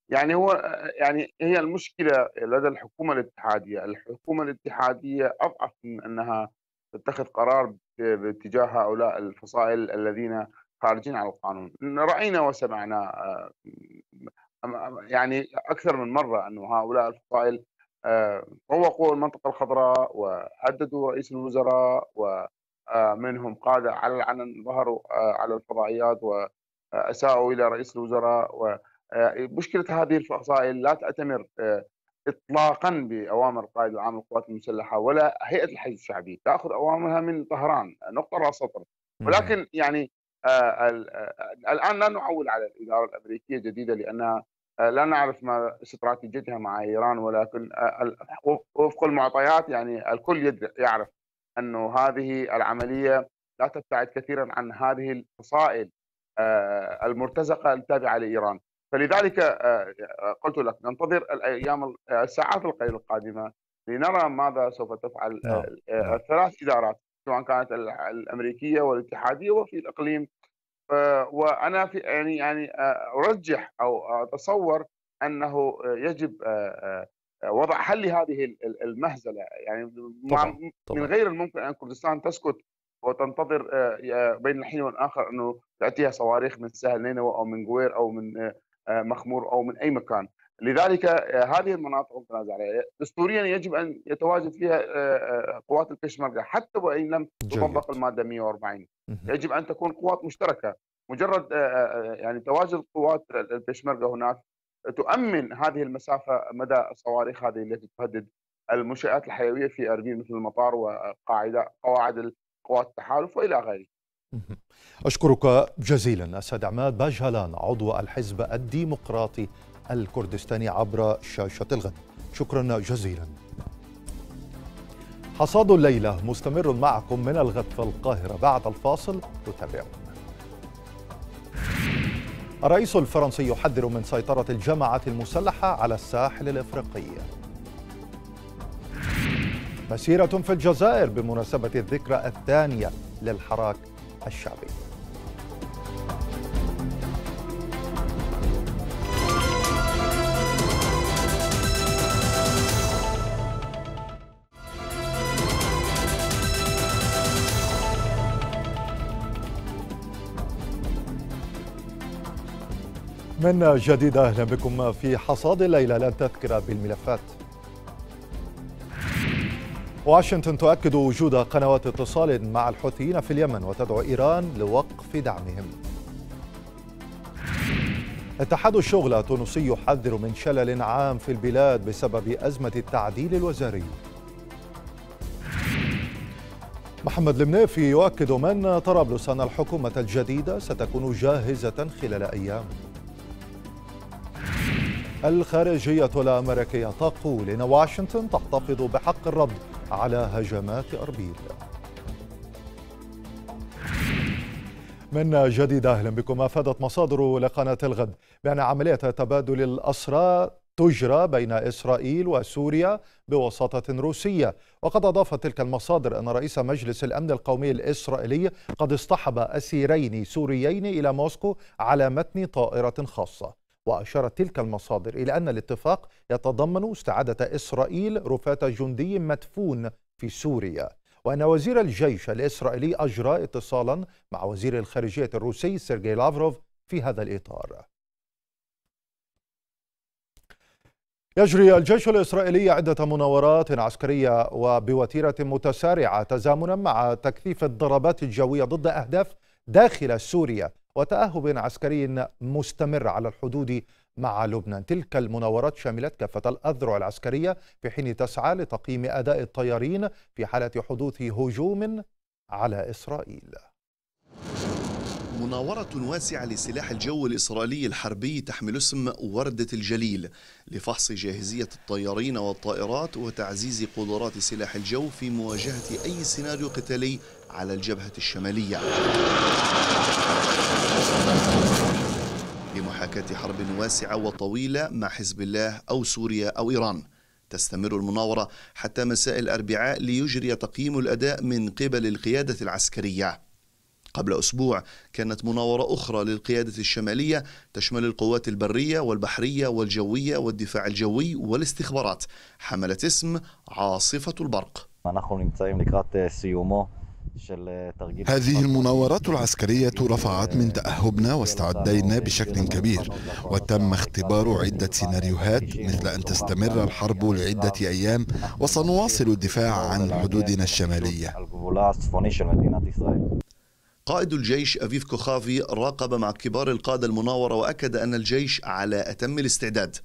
يعني هو يعني هي المشكله لدى الحكومه الاتحاديه، الحكومه الاتحاديه اضعف من انها تتخذ قرار باتجاه هؤلاء الفصائل الذين خارجين عن القانون راينا وسمعنا آه، يعني اكثر من مره انه هؤلاء الفصائل آه، طوقوا المنطقه الخضراء وهددوا رئيس الوزراء ومنهم آه، قاده على العلن ظهروا على الفضائيات واساءوا الى رئيس الوزراء ومشكله هذه الفصائل لا تأتمر اطلاقا باوامر القائد العام للقوات المسلحه ولا هيئه الحشد الشعبي تاخذ اوامرها من طهران نقطه راس سطر ولكن يعني آه، آه، الان لا نعول على الاداره الامريكيه الجديده لانها آه، لا نعرف ما استراتيجيتها مع ايران ولكن وفق المعطيات يعني الكل يعرف انه هذه العمليه لا تبتعد كثيرا عن هذه الفصائل المرتزقه التابعه لايران فلذلك آه، آه، قلت لك ننتظر الايام آه، الساعات القادمه لنرى ماذا سوف تفعل نعم، نعم. الثلاث ادارات سواء كانت الامريكيه والاتحاديه وفي الاقليم وانا في يعني يعني ارجح او اتصور انه يجب وضع حل لهذه المهزله يعني طبعا. طبعا. من غير الممكن ان كردستان تسكت وتنتظر بين الحين والاخر انه تاتيها صواريخ من سهل نينوى او من غوير او من آه، مخمور او من اي مكان لذلك آه، هذه المناطق المتنازع عليها دستوريا يجب ان يتواجد فيها آه، قوات البشمركه حتى وان لم تطبق الماده 140 يجب ان تكون قوات مشتركه مجرد يعني تواجد قوات البشمركه هناك تؤمن هذه المسافه مدى الصواريخ هذه التي تهدد المنشات الحيويه في اربيل مثل المطار وقاعده قواعد قوات التحالف والى غيره. أشكرك جزيلا أسد عماد باجهلان عضو الحزب الديمقراطي الكردستاني عبر شاشة الغد شكرا جزيلا حصاد الليلة مستمر معكم من الغد في القاهرة بعد الفاصل تتابعون الرئيس الفرنسي يحذر من سيطرة الجماعات المسلحة على الساحل الإفريقي مسيرة في الجزائر بمناسبة الذكرى الثانية للحراك الشعبي من جديد اهلا بكم في حصاد الليله لن تذكر بالملفات واشنطن تؤكد وجود قنوات اتصال مع الحوثيين في اليمن وتدعو إيران لوقف دعمهم اتحاد الشغل التونسي يحذر من شلل عام في البلاد بسبب أزمة التعديل الوزاري محمد المنافي يؤكد من طرابلس أن الحكومة الجديدة ستكون جاهزة خلال أيام الخارجية الأمريكية تقول إن واشنطن تحتفظ بحق الرد على هجمات أربيل من جديد أهلا بكم أفادت مصادر لقناة الغد بأن عملية تبادل الأسرى تجرى بين إسرائيل وسوريا بوساطة روسية وقد أضافت تلك المصادر أن رئيس مجلس الأمن القومي الإسرائيلي قد اصطحب أسيرين سوريين إلى موسكو على متن طائرة خاصة وأشارت تلك المصادر إلى أن الاتفاق يتضمن استعادة إسرائيل رفات جندي مدفون في سوريا وأن وزير الجيش الإسرائيلي أجرى اتصالا مع وزير الخارجية الروسي سيرجي لافروف في هذا الإطار يجري الجيش الإسرائيلي عدة مناورات عسكرية وبوتيرة متسارعة تزامنا مع تكثيف الضربات الجوية ضد أهداف داخل سوريا وتاهب عسكري مستمر على الحدود مع لبنان تلك المناورات شملت كافة الأذرع العسكرية في حين تسعى لتقييم أداء الطيارين في حالة حدوث هجوم على إسرائيل مناورة واسعة لسلاح الجو الإسرائيلي الحربي تحمل اسم وردة الجليل لفحص جاهزية الطيارين والطائرات وتعزيز قدرات سلاح الجو في مواجهة أي سيناريو قتالي على الجبهة الشمالية لمحاكاة حرب واسعة وطويلة مع حزب الله أو سوريا أو إيران تستمر المناورة حتى مساء الأربعاء ليجري تقييم الأداء من قبل القيادة العسكرية قبل أسبوع كانت مناورة أخرى للقيادة الشمالية تشمل القوات البرية والبحرية والجوية والدفاع الجوي والاستخبارات حملت اسم عاصفة البرق هذه المناورات العسكرية رفعت من تأهبنا واستعدينا بشكل كبير وتم اختبار عدة سيناريوهات مثل أن تستمر الحرب لعدة أيام وسنواصل الدفاع عن حدودنا الشمالية قائد الجيش أفيف كوخافي راقب مع كبار القادة المناورة وأكد أن الجيش على أتم الاستعداد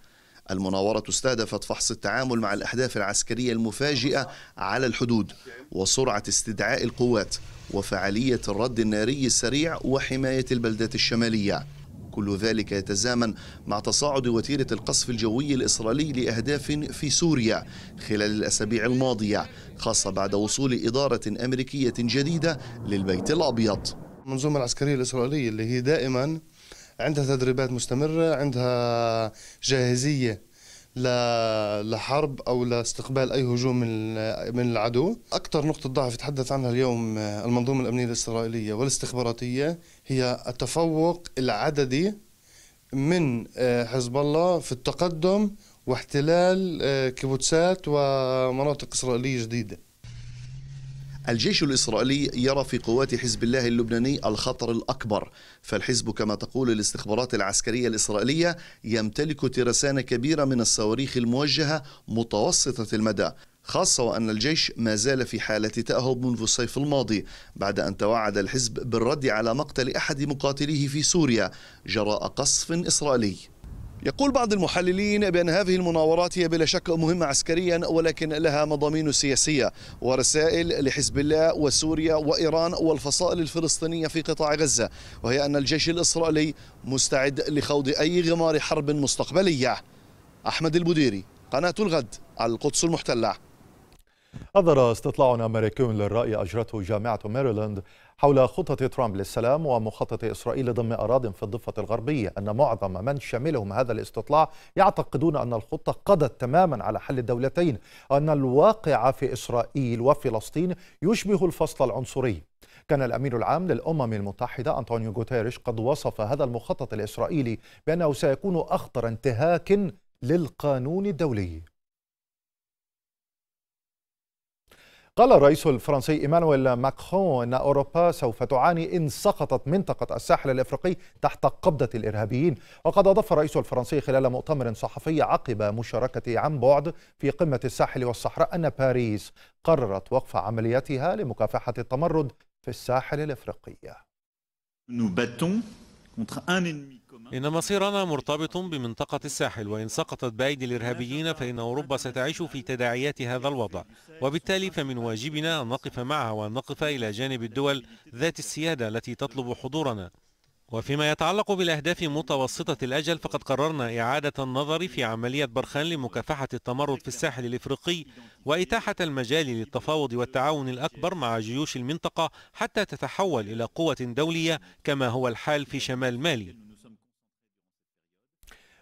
المناورة استهدفت فحص التعامل مع الأحداث العسكرية المفاجئة على الحدود وسرعة استدعاء القوات وفعالية الرد الناري السريع وحماية البلدات الشمالية كل ذلك يتزامن مع تصاعد وتيرة القصف الجوي الإسرائيلي لأهداف في سوريا خلال الأسابيع الماضية خاصة بعد وصول إدارة أمريكية جديدة للبيت الأبيض المنظومة العسكرية الإسرائيلية اللي هي دائما عندها تدريبات مستمرة عندها جاهزية لحرب او لاستقبال اي هجوم من من العدو اكثر نقطه ضعف يتحدث عنها اليوم آه، المنظومه الامنيه الاسرائيليه والاستخباراتيه هي التفوق العددي من آه، حزب الله في التقدم واحتلال آه، كيبوتسات ومناطق اسرائيليه جديده الجيش الإسرائيلي يرى في قوات حزب الله اللبناني الخطر الأكبر فالحزب كما تقول الاستخبارات العسكرية الإسرائيلية يمتلك ترسانة كبيرة من الصواريخ الموجهة متوسطة المدى خاصة وأن الجيش ما زال في حالة تأهب منذ الصيف الماضي بعد أن توعد الحزب بالرد على مقتل أحد مقاتليه في سوريا جراء قصف إسرائيلي يقول بعض المحللين بأن هذه المناورات هي بلا شك مهمة عسكريا ولكن لها مضامين سياسية ورسائل لحزب الله وسوريا وإيران والفصائل الفلسطينية في قطاع غزة وهي أن الجيش الإسرائيلي مستعد لخوض أي غمار حرب مستقبلية أحمد البديري قناة الغد على القدس المحتلة أظهر استطلاع أمريكي للرأي أجرته جامعة ميريلاند حول خطة ترامب للسلام ومخطط إسرائيل لضم أراضٍ في الضفة الغربية أن معظم من شملهم هذا الاستطلاع يعتقدون أن الخطة قضت تمامًا على حل الدولتين وأن الواقع في إسرائيل وفلسطين يشبه الفصل العنصري كان الأمين العام للأمم المتحدة أنطونيو غوتيريش قد وصف هذا المخطط الإسرائيلي بأنه سيكون أخطر انتهاك للقانون الدولي قال الرئيس الفرنسي ايمانويل ماكرون ان اوروبا سوف تعاني ان سقطت منطقه الساحل الافريقي تحت قبضه الارهابيين وقد اضاف الرئيس الفرنسي خلال مؤتمر صحفي عقب مشاركته عن بعد في قمه الساحل والصحراء ان باريس قررت وقف عملياتها لمكافحه التمرد في الساحل الافريقي إن مصيرنا مرتبط بمنطقة الساحل وإن سقطت بأيدي الإرهابيين فإن أوروبا ستعيش في تداعيات هذا الوضع وبالتالي فمن واجبنا أن نقف معها وأن نقف إلى جانب الدول ذات السيادة التي تطلب حضورنا وفيما يتعلق بالأهداف متوسطة الأجل فقد قررنا إعادة النظر في عملية برخان لمكافحة التمرد في الساحل الإفريقي وإتاحة المجال للتفاوض والتعاون الأكبر مع جيوش المنطقة حتى تتحول إلى قوة دولية كما هو الحال في شمال مالي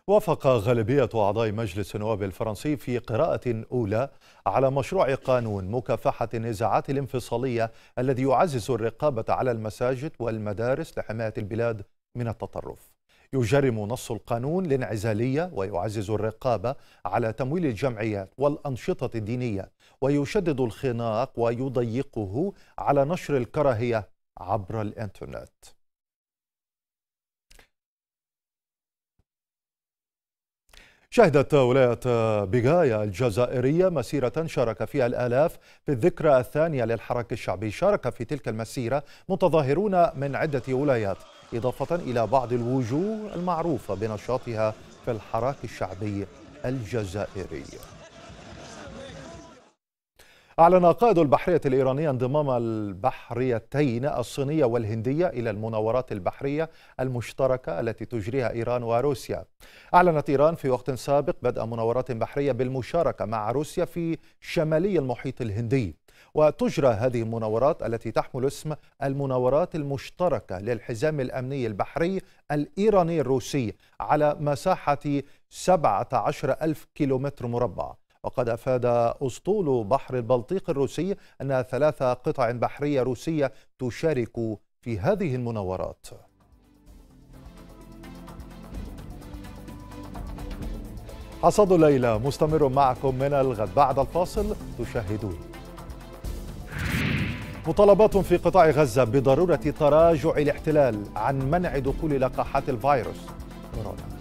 وافق غالبية أعضاء مجلس النواب الفرنسي في قراءة أولى على مشروع قانون مكافحة النزاعات الانفصالية الذي يعزز الرقابة على المساجد والمدارس لحماية البلاد من التطرف يجرم نص القانون الانعزالية ويعزز الرقابة على تمويل الجمعيات والأنشطة الدينية ويشدد الخناق ويضيقه على نشر الكراهية عبر الإنترنت شهدت ولاية بيغايا الجزائرية مسيرة شارك فيها الآلاف في الذكرى الثانية للحراك الشعبي شارك في تلك المسيرة متظاهرون من عدة ولايات إضافة إلى بعض الوجوه المعروفة بنشاطها في الحراك الشعبي الجزائري أعلن قائد البحرية الإيرانية انضمام البحريتين الصينية والهندية إلى المناورات البحرية المشتركة التي تجريها إيران وروسيا. أعلنت إيران في وقت سابق بدء مناورات بحرية بالمشاركة مع روسيا في شمالي المحيط الهندي. وتجرى هذه المناورات التي تحمل اسم المناورات المشتركة للحزام الأمني البحري الإيراني الروسي على مساحة 17 ألف كيلومتر مربع وقد أفاد أسطول بحر البلطيق الروسي أن ثلاث قطع بحرية روسية تشارك في هذه المناورات حصاد ليلى مستمر معكم من الغد بعد الفاصل تشاهدون مطالبات في قطاع غزة بضرورة تراجع الاحتلال عن منع دخول لقاحات الفيروس كورونا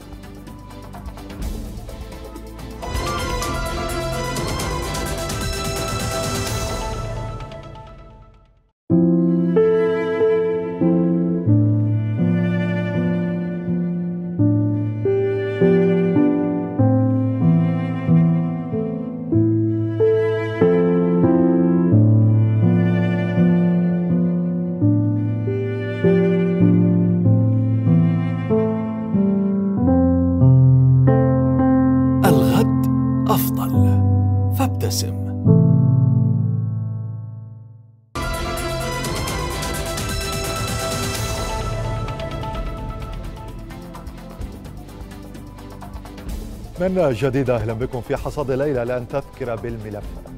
جديدة أهلا بكم في حصاد ليلى لأن تذكر بالملفات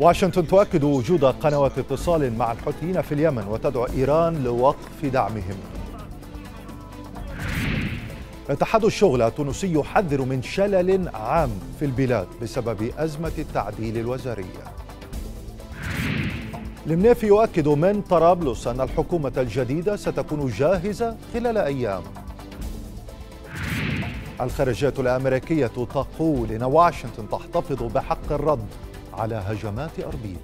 واشنطن تؤكد وجود قنوات اتصال مع الحوثيين في اليمن وتدعو إيران لوقف دعمهم اتحاد الشغل التونسي يحذر من شلل عام في البلاد بسبب أزمة التعديل الوزارية المنافي يؤكد من طرابلس أن الحكومة الجديدة ستكون جاهزة خلال أيام الخارجية الأمريكية تقول إن واشنطن تحتفظ بحق الرد على هجمات أربيل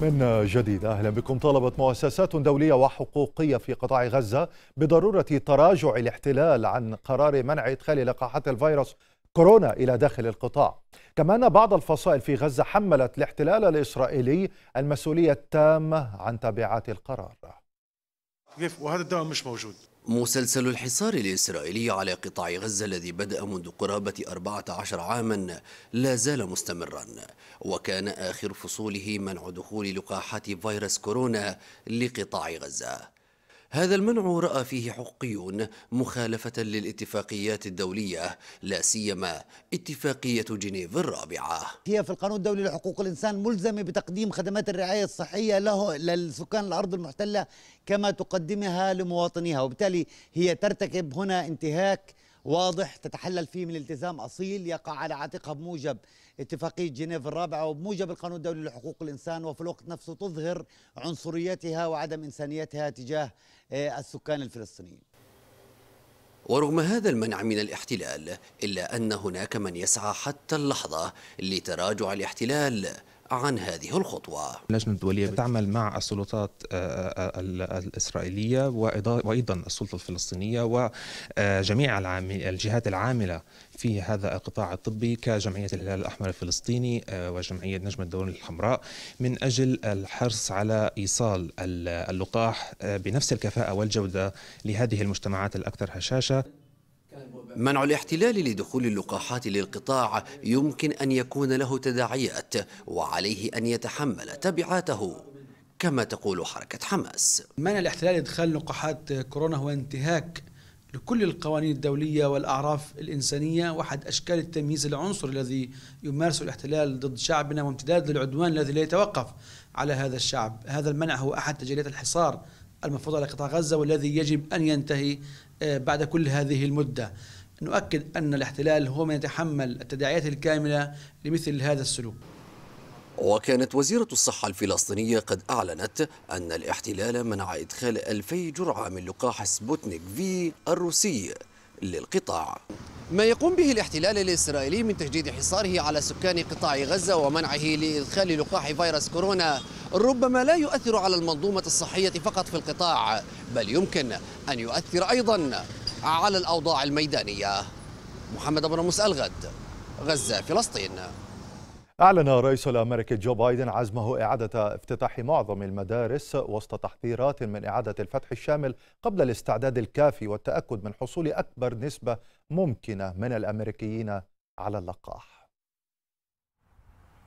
من جديد أهلا بكم طالبت مؤسسات دولية وحقوقية في قطاع غزة بضرورة تراجع الاحتلال عن قرار منع إدخال لقاحات الفيروس كورونا إلى داخل القطاع كما أن بعض الفصائل في غزة حملت الاحتلال الإسرائيلي المسؤولية التامة عن تبعات القرار كيف وهذا الدواء مش موجود مسلسل الحصار الإسرائيلي على قطاع غزة الذي بدأ منذ قرابة 14 عاما لا زال مستمرا وكان آخر فصوله منع دخول لقاحات فيروس كورونا لقطاع غزة هذا المنع راى فيه حقيون مخالفه للاتفاقيات الدوليه لا سيما اتفاقيه جنيف الرابعه. هي في القانون الدولي لحقوق الانسان ملزمه بتقديم خدمات الرعايه الصحيه له للسكان الارض المحتله كما تقدمها لمواطنيها، وبالتالي هي ترتكب هنا انتهاك واضح تتحلل فيه من التزام اصيل يقع على عاتقها بموجب اتفاقيه جنيف الرابعه وبموجب القانون الدولي لحقوق الانسان وفي الوقت نفسه تظهر عنصريتها وعدم انسانيتها تجاه إيه، السكان الفلسطينيين ورغم هذا المنع من الاحتلال إلا أن هناك من يسعى حتى اللحظة لتراجع الاحتلال عن هذه الخطوة اللجنة الدولية تعمل مع السلطات آه، آه، آه، الإسرائيلية وأيضا السلطة الفلسطينية وجميع الجهات العاملة في هذا القطاع الطبي كجمعية الهلال الأحمر الفلسطيني وجمعية نجمة الدول الحمراء من أجل الحرص على إيصال اللقاح بنفس الكفاءة والجودة لهذه المجتمعات الأكثر هشاشة منع الاحتلال لدخول اللقاحات للقطاع يمكن أن يكون له تداعيات وعليه أن يتحمل تبعاته كما تقول حركة حماس منع الاحتلال لإدخال لقاحات كورونا هو انتهاك لكل القوانين الدولية والأعراف الإنسانية وأحد أشكال التمييز العنصري الذي يمارسه الاحتلال ضد شعبنا وامتداد للعدوان الذي لا يتوقف على هذا الشعب هذا المنع هو أحد تجليات الحصار المفروض على قطاع غزة والذي يجب أن ينتهي آه، بعد كل هذه المدة نؤكد أن الاحتلال هو من يتحمل التداعيات الكاملة لمثل هذا السلوك وكانت وزيرة الصحة الفلسطينية قد أعلنت أن الاحتلال منع إدخال ألفي جرعة من لقاح سبوتنيك في الروسي للقطاع ما يقوم به الاحتلال الإسرائيلي من تجديد حصاره على سكان قطاع غزة ومنعه لإدخال لقاح فيروس كورونا ربما لا يؤثر على المنظومة الصحية فقط في القطاع بل يمكن أن يؤثر أيضا على الأوضاع الميدانية محمد أبو رموس الغد غزة فلسطين أعلن الرئيس الأمريكي جو بايدن عزمه إعادة افتتاح معظم المدارس وسط تحذيرات من إعادة الفتح الشامل قبل الاستعداد الكافي والتأكد من حصول أكبر نسبة ممكنة من الأمريكيين على اللقاح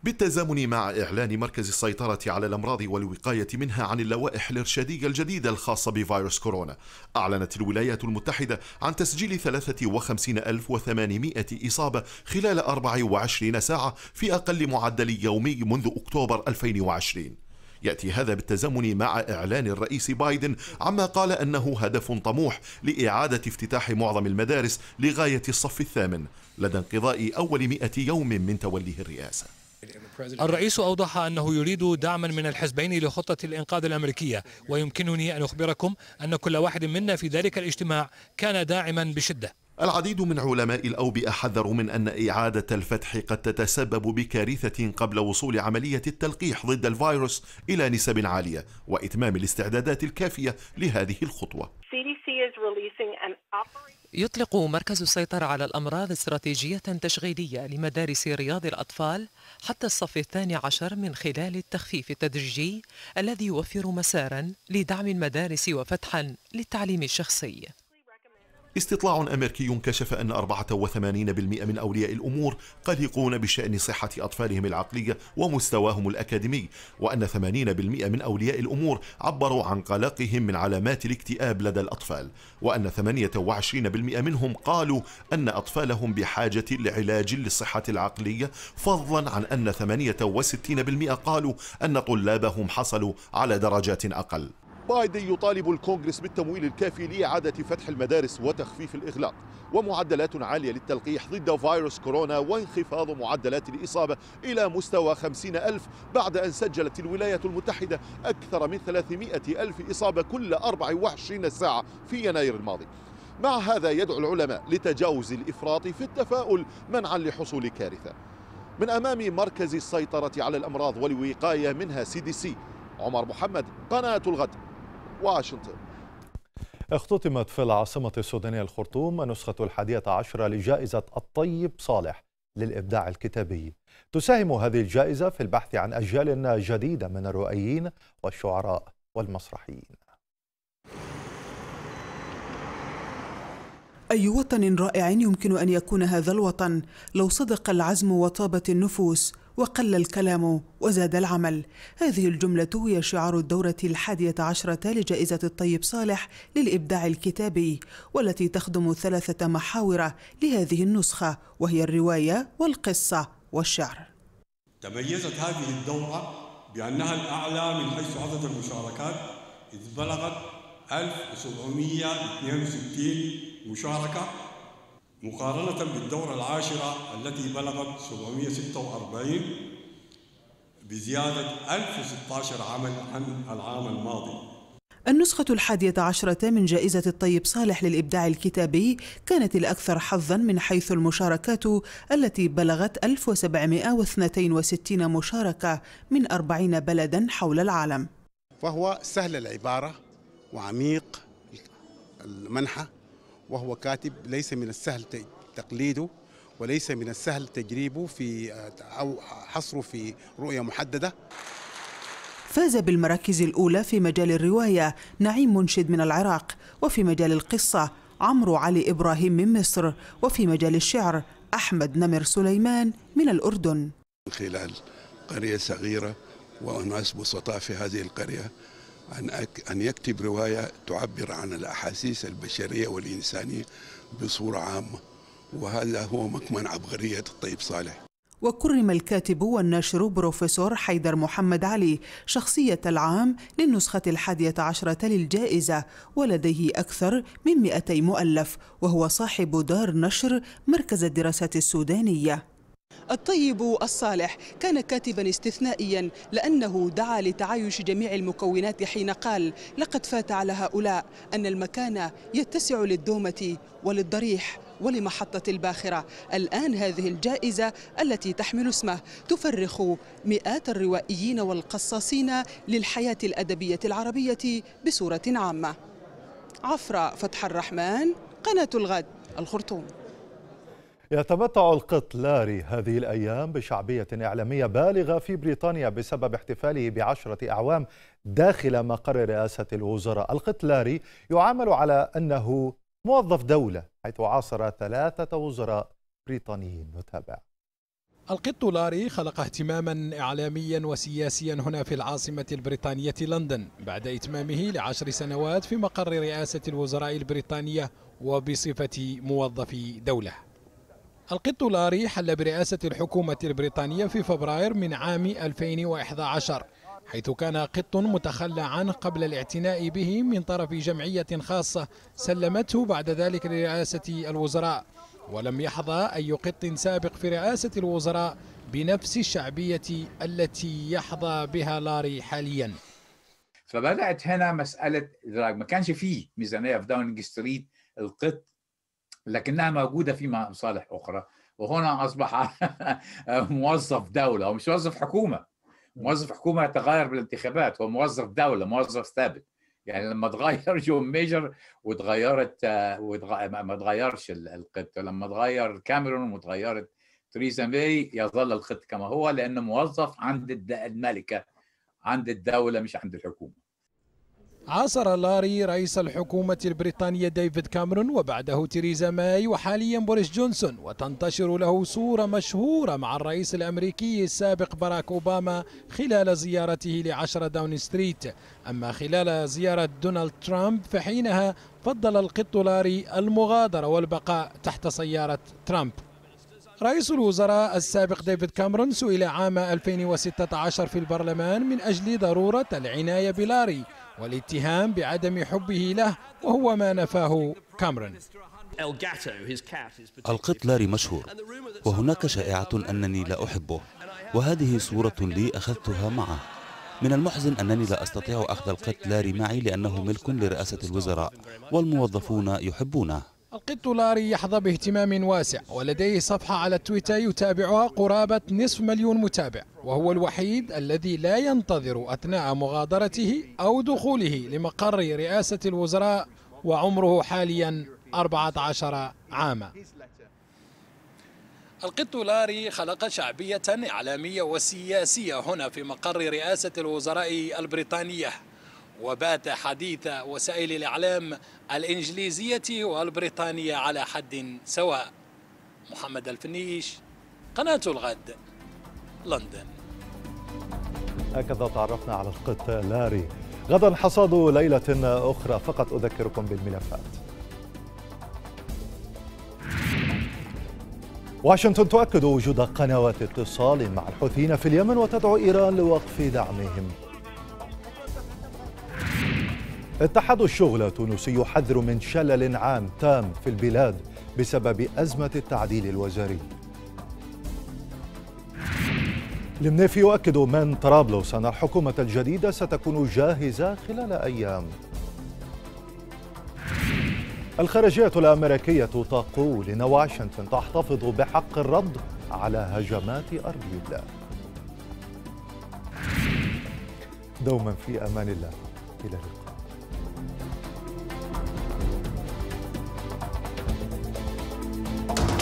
بالتزامن مع إعلان مركز السيطرة على الأمراض والوقاية منها عن اللوائح الإرشادية الجديدة الخاصة بفيروس كورونا أعلنت الولايات المتحدة عن تسجيل 53800 إصابة خلال 24 ساعة في أقل معدل يومي منذ أكتوبر 2020 يأتي هذا بالتزامن مع إعلان الرئيس بايدن عما قال أنه هدف طموح لإعادة افتتاح معظم المدارس لغاية الصف الثامن لدى انقضاء أول مئة يوم من توليه الرئاسة الرئيس أوضح أنه يريد دعما من الحزبين لخطة الإنقاذ الأمريكية ويمكنني أن أخبركم أن كل واحد منا في ذلك الاجتماع كان داعما بشدة العديد من علماء الأوبئة حذروا من أن إعادة الفتح قد تتسبب بكارثة قبل وصول عملية التلقيح ضد الفيروس إلى نسب عالية وإتمام الاستعدادات الكافية لهذه الخطوة. يطلق مركز السيطرة على الأمراض استراتيجية تشغيلية لمدارس رياض الأطفال حتى الصف الثاني عشر من خلال التخفيف التدريجي الذي يوفر مسارا لدعم المدارس وفتحا للتعليم الشخصي استطلاع أمريكي كشف أن 84% من أولياء الأمور قلقون بشأن صحة أطفالهم العقلية ومستواهم الأكاديمي وأن 80% من أولياء الأمور عبروا عن قلقهم من علامات الاكتئاب لدى الأطفال وأن 28% منهم قالوا أن أطفالهم بحاجة لعلاج للصحة العقلية فضلا عن أن 68% قالوا أن طلابهم حصلوا على درجات أقل بايدن يطالب الكونغرس بالتمويل الكافي لإعادة فتح المدارس وتخفيف الإغلاق ومعدلات عالية للتلقيح ضد فيروس كورونا وانخفاض معدلات الإصابة إلى مستوى 50 ألف بعد أن سجلت الولايات المتحدة أكثر من 300 ألف إصابة كل 24 ساعة في يناير الماضي مع هذا يدعو العلماء لتجاوز الإفراط في التفاؤل منعا لحصول كارثة من أمام مركز السيطرة على الأمراض والوقاية منها سي دي سي عمر محمد قناة الغد واشنطن اختتمت في العاصمة السودانية الخرطوم النسخة الحادية عشرة لجائزة الطيب صالح للإبداع الكتابي تساهم هذه الجائزة في البحث عن أجيال جديدة من الروائيين والشعراء والمسرحيين أي وطن رائع يمكن أن يكون هذا الوطن لو صدق العزم وطابت النفوس وقل الكلام وزاد العمل هذه الجملة هي شعار الدورة الحادية عشرة لجائزة الطيب صالح للإبداع الكتابي والتي تخدم ثلاثة محاور لهذه النسخة وهي الرواية والقصة والشعر تميزت هذه الدورة بأنها الأعلى من حيث عدد المشاركات إذ بلغت 1762 مشاركة مقارنة بالدورة العاشرة التي بلغت 746 بزيادة 1016 عمل عن العام الماضي النسخة الحادية عشرة من جائزة الطيب صالح للإبداع الكتابي كانت الأكثر حظا من حيث المشاركات التي بلغت 1762 مشاركة من 40 بلدا حول العالم فهو سهل العبارة وعميق المنحة وهو كاتب ليس من السهل تقليده وليس من السهل تجريبه في آه، أو حصره في رؤية محددة فاز بالمراكز الأولى في مجال الرواية نعيم منشد من العراق وفي مجال القصة عمرو علي إبراهيم من مصر وفي مجال الشعر أحمد نمر سليمان من الأردن من خلال قرية صغيرة وناس بسطاء في هذه القرية أن, أك... أن يكتب رواية تعبر عن الأحاسيس البشرية والإنسانية بصورة عامة وهذا هو مكمن عبقرية الطيب صالح وكرم الكاتب والناشر بروفيسور حيدر محمد علي شخصية العام للنسخة الحادية عشرة للجائزة ولديه أكثر من 200 مؤلف وهو صاحب دار نشر مركز الدراسات السودانية الطيب الصالح كان كاتبا استثنائيا لأنه دعا لتعايش جميع المكونات حين قال لقد فات على هؤلاء أن المكان يتسع للدومة وللضريح ولمحطة الباخرة الآن هذه الجائزة التي تحمل اسمه تفرخ مئات الروائيين والقصاصين للحياة الأدبية العربية بصورة عامة عفراء فتح الرحمن قناة الغد الخرطوم يتمتع القط لاري هذه الأيام بشعبية إعلامية بالغة في بريطانيا بسبب احتفاله بعشرة أعوام داخل مقر رئاسة الوزراء القط لاري يعامل على أنه موظف دولة حيث عاصر ثلاثة وزراء بريطانيين نتابع القط لاري خلق اهتماما اعلاميا وسياسيا هنا في العاصمه البريطانيه لندن بعد اتمامه لعشر سنوات في مقر رئاسه الوزراء البريطانيه وبصفه موظف دوله القط لاري حل برئاسة الحكومة البريطانية في فبراير من عام 2011 حيث كان قط متخلى عنه قبل الاعتناء به من طرف جمعية خاصة سلمته بعد ذلك لرئاسة الوزراء ولم يحظى أي قط سابق في رئاسة الوزراء بنفس الشعبية التي يحظى بها لاري حاليا فبدأت هنا مسألة ما كانش فيه ميزانية في داونينج ستريت القط لكنها موجوده في مصالح اخرى وهنا اصبح موظف دوله ومش موظف حكومه موظف حكومه يتغير بالانتخابات هو موظف دوله موظف ثابت يعني لما تغير جون ميجر وتغيرت وتغ... ما تغيرش القط لما تغير كاميرون وتغيرت تريزا ميري يظل القط كما هو لانه موظف عند الملكه عند الدوله مش عند الحكومه عاصر لاري رئيس الحكومة البريطانية ديفيد كاميرون وبعده تيريزا ماي وحاليا بوريس جونسون وتنتشر له صورة مشهورة مع الرئيس الأمريكي السابق باراك أوباما خلال زيارته لعشرة داون ستريت أما خلال زيارة دونالد ترامب فحينها فضل القط لاري المغادرة والبقاء تحت سيارة ترامب رئيس الوزراء السابق ديفيد كامرون سئل عام 2016 في البرلمان من أجل ضرورة العناية بلاري والاتهام بعدم حبه له وهو ما نفاه كامرون القط لاري مشهور وهناك شائعة أنني لا أحبه وهذه صورة لي أخذتها معه من المحزن أنني لا أستطيع أخذ القط لاري معي لأنه ملك لرئاسة الوزراء والموظفون يحبونه القط لاري يحظى باهتمام واسع ولديه صفحة على تويتر يتابعها قرابة نصف مليون متابع وهو الوحيد الذي لا ينتظر أثناء مغادرته أو دخوله لمقر رئاسة الوزراء وعمره حاليا 14 عاما القط لاري خلق شعبية إعلامية وسياسية هنا في مقر رئاسة الوزراء البريطانية وبات حديث وسائل الإعلام الإنجليزية والبريطانية على حد سواء محمد الفنيش قناة الغد لندن هكذا تعرفنا على القط لاري غدا حصاد ليلة أخرى فقط أذكركم بالملفات واشنطن تؤكد وجود قنوات اتصال مع الحوثيين في اليمن وتدعو إيران لوقف دعمهم اتحاد الشغل التونسي يحذر من شلل عام تام في البلاد بسبب أزمة التعديل الوزاري المنافي يؤكد من طرابلس أن الحكومة الجديدة ستكون جاهزة خلال أيام الخارجية الأمريكية تقول إن واشنطن تحتفظ بحق الرد على هجمات أربيل دوما في أمان الله إلى اللقاء Okay.